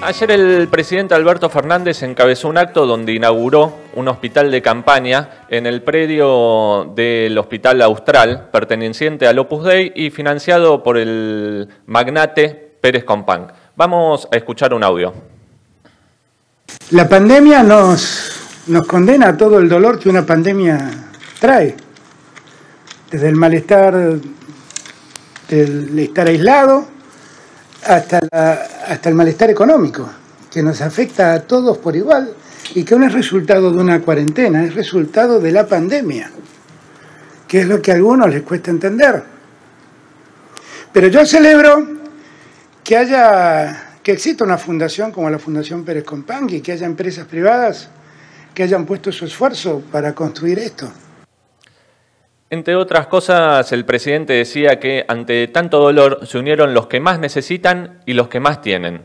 Ayer el presidente Alberto Fernández encabezó un acto donde inauguró un hospital de campaña en el predio del Hospital Austral, perteneciente al Opus Dei y financiado por el magnate Pérez Companc. Vamos a escuchar un audio. La pandemia nos, nos condena a todo el dolor que una pandemia trae, desde el malestar del estar aislado, hasta, el malestar económico, que nos afecta a todos por igual y que no es resultado de una cuarentena, es resultado de la pandemia, que es lo que a algunos les cuesta entender. Pero yo celebro que haya que exista una fundación como la Fundación Pérez y que haya empresas privadas que hayan puesto su esfuerzo para construir esto. Entre otras cosas, el presidente decía que ante tanto dolor se unieron los que más necesitan y los que más tienen,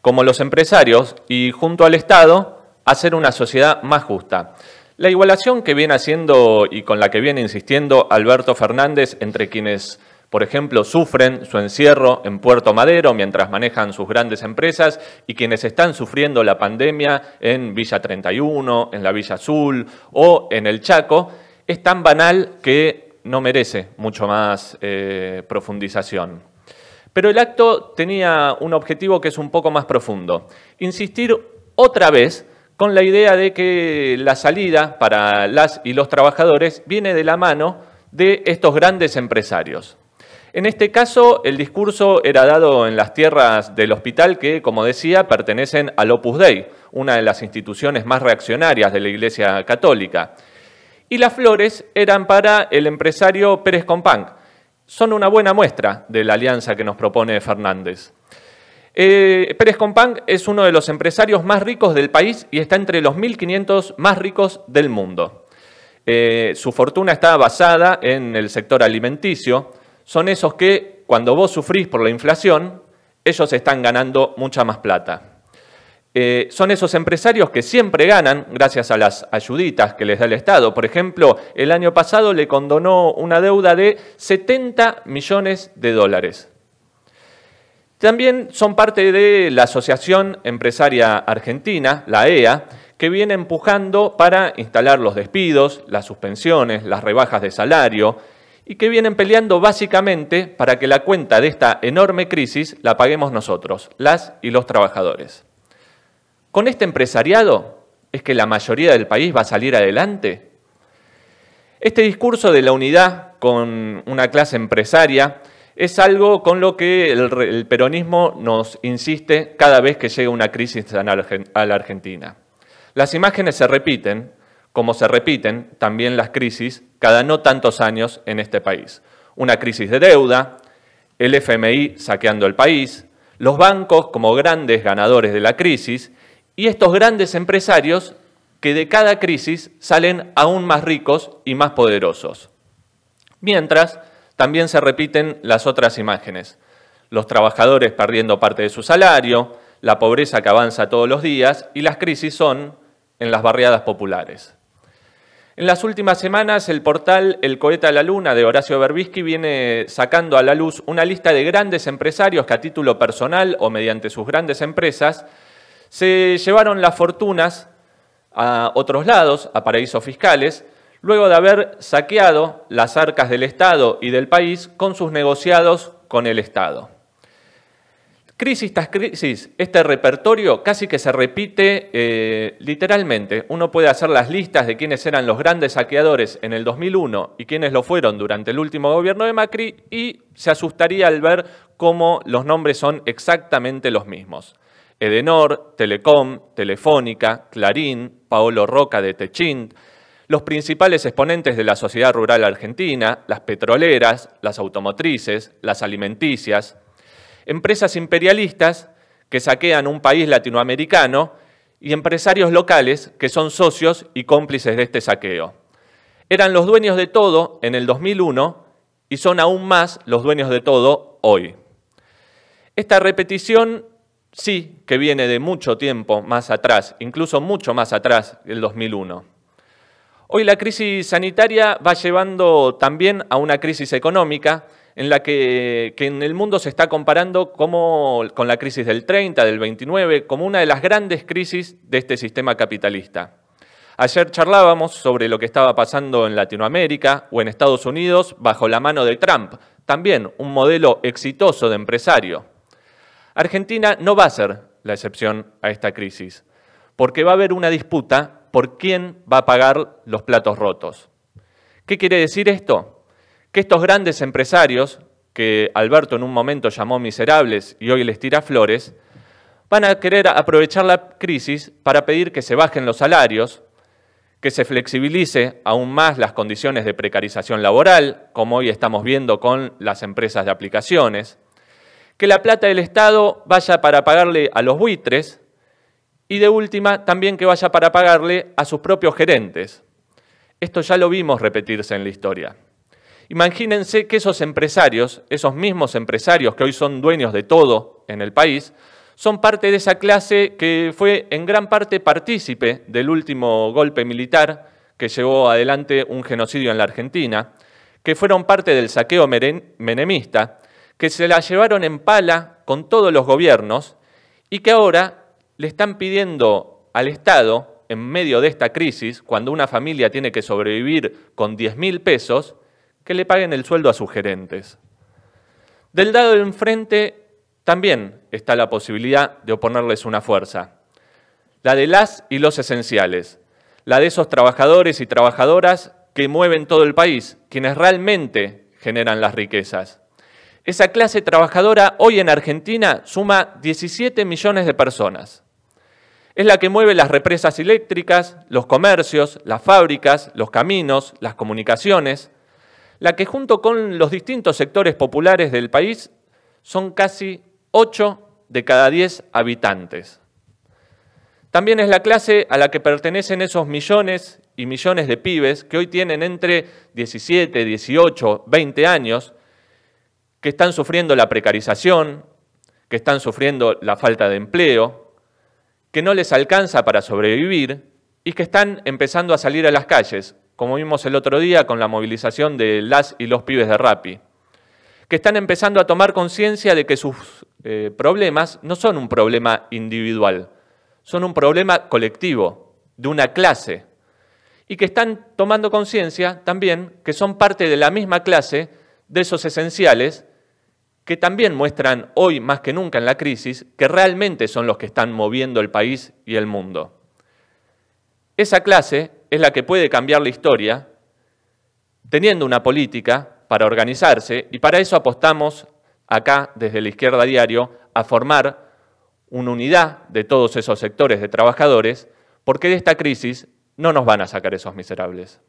como los empresarios y junto al Estado, hacer una sociedad más justa. La igualación que viene haciendo y con la que viene insistiendo Alberto Fernández entre quienes, por ejemplo, sufren su encierro en Puerto Madero mientras manejan sus grandes empresas y quienes están sufriendo la pandemia en Villa 31, en la Villa Azul o en el Chaco, es tan banal que no merece mucho más eh, profundización. Pero el acto tenía un objetivo que es un poco más profundo, insistir otra vez con la idea de que la salida para las y los trabajadores viene de la mano de estos grandes empresarios. En este caso, el discurso era dado en las tierras del hospital que, como decía, pertenecen al Opus Dei, una de las instituciones más reaccionarias de la Iglesia Católica y las flores eran para el empresario Pérez Compán. Son una buena muestra de la alianza que nos propone Fernández. Eh, Pérez Compán es uno de los empresarios más ricos del país y está entre los 1.500 más ricos del mundo. Eh, su fortuna está basada en el sector alimenticio. Son esos que, cuando vos sufrís por la inflación, ellos están ganando mucha más plata. Eh, son esos empresarios que siempre ganan gracias a las ayuditas que les da el Estado. Por ejemplo, el año pasado le condonó una deuda de 70 millones de dólares. También son parte de la Asociación Empresaria Argentina, la EA, que viene empujando para instalar los despidos, las suspensiones, las rebajas de salario, y que vienen peleando básicamente para que la cuenta de esta enorme crisis la paguemos nosotros, las y los trabajadores. ¿Con este empresariado es que la mayoría del país va a salir adelante? Este discurso de la unidad con una clase empresaria es algo con lo que el, peronismo nos insiste cada vez que llega una crisis a la Argentina. Las imágenes se repiten, como se repiten también las crisis cada no tantos años en este país. Una crisis de deuda, el FMI saqueando el país, los bancos como grandes ganadores de la crisis y estos grandes empresarios que de cada crisis salen aún más ricos y más poderosos. Mientras, también se repiten las otras imágenes. Los trabajadores perdiendo parte de su salario, la pobreza que avanza todos los días y las crisis son en las barriadas populares. En las últimas semanas, el portal El Cohete a la Luna de Horacio Berbisky viene sacando a la luz una lista de grandes empresarios que a título personal o mediante sus grandes empresas se llevaron las fortunas a otros lados, a paraísos fiscales, luego de haber saqueado las arcas del Estado y del país con sus negociados con el Estado. Crisis tras crisis, este repertorio casi que se repite eh, literalmente. Uno puede hacer las listas de quiénes eran los grandes saqueadores en el 2001 y quiénes lo fueron durante el último gobierno de Macri y se asustaría al ver cómo los nombres son exactamente los mismos. Edenor, Telecom, Telefónica, Clarín, Paolo Roca de Techint, los principales exponentes de la sociedad rural argentina, las petroleras, las automotrices, las alimenticias, empresas imperialistas que saquean un país latinoamericano y empresarios locales que son socios y cómplices de este saqueo. Eran los dueños de todo en el 2001 y son aún más los dueños de todo hoy. Esta repetición sí que viene de mucho tiempo más atrás, incluso mucho más atrás el 2001. Hoy la crisis sanitaria va llevando también a una crisis económica en la que, en el mundo se está comparando con la crisis del 30, del 29, como una de las grandes crisis de este sistema capitalista. Ayer charlábamos sobre lo que estaba pasando en Latinoamérica o en Estados Unidos bajo la mano de Trump, también un modelo exitoso de empresario. Argentina no va a ser la excepción a esta crisis, porque va a haber una disputa por quién va a pagar los platos rotos. ¿Qué quiere decir esto? Que estos grandes empresarios, que Alberto en un momento llamó miserables y hoy les tira flores, van a querer aprovechar la crisis para pedir que se bajen los salarios, que se flexibilice aún más las condiciones de precarización laboral, como hoy estamos viendo con las empresas de aplicaciones, que la plata del Estado vaya para pagarle a los buitres y de última también que vaya para pagarle a sus propios gerentes. Esto ya lo vimos repetirse en la historia. Imagínense que esos empresarios, esos mismos empresarios que hoy son dueños de todo en el país, son parte de esa clase que fue en gran parte partícipe del último golpe militar que llevó adelante un genocidio en la Argentina, que fueron parte del saqueo menemista, que se la llevaron en pala con todos los gobiernos y que ahora le están pidiendo al Estado, en medio de esta crisis, cuando una familia tiene que sobrevivir con diez mil pesos, que le paguen el sueldo a sus gerentes. Del lado de enfrente también está la posibilidad de oponerles una fuerza, la de las y los esenciales, la de esos trabajadores y trabajadoras que mueven todo el país, quienes realmente generan las riquezas. Esa clase trabajadora hoy en Argentina suma 17 millones de personas. Es la que mueve las represas eléctricas, los comercios, las fábricas, los caminos, las comunicaciones, la que junto con los distintos sectores populares del país son casi 8 de cada 10 habitantes. También es la clase a la que pertenecen esos millones y millones de pibes que hoy tienen entre 17, 18, 20 años que están sufriendo la precarización, que están sufriendo la falta de empleo, que no les alcanza para sobrevivir y que están empezando a salir a las calles, como vimos el otro día con la movilización de las y los pibes de Rapi, que están empezando a tomar conciencia de que sus eh, problemas no son un problema individual, son un problema colectivo, de una clase, y que están tomando conciencia también que son parte de la misma clase de esos esenciales que también muestran hoy más que nunca en la crisis que realmente son los que están moviendo el país y el mundo. Esa clase es la que puede cambiar la historia teniendo una política para organizarse y para eso apostamos acá desde la izquierda diario a formar una unidad de todos esos sectores de trabajadores porque de esta crisis no nos van a sacar esos miserables.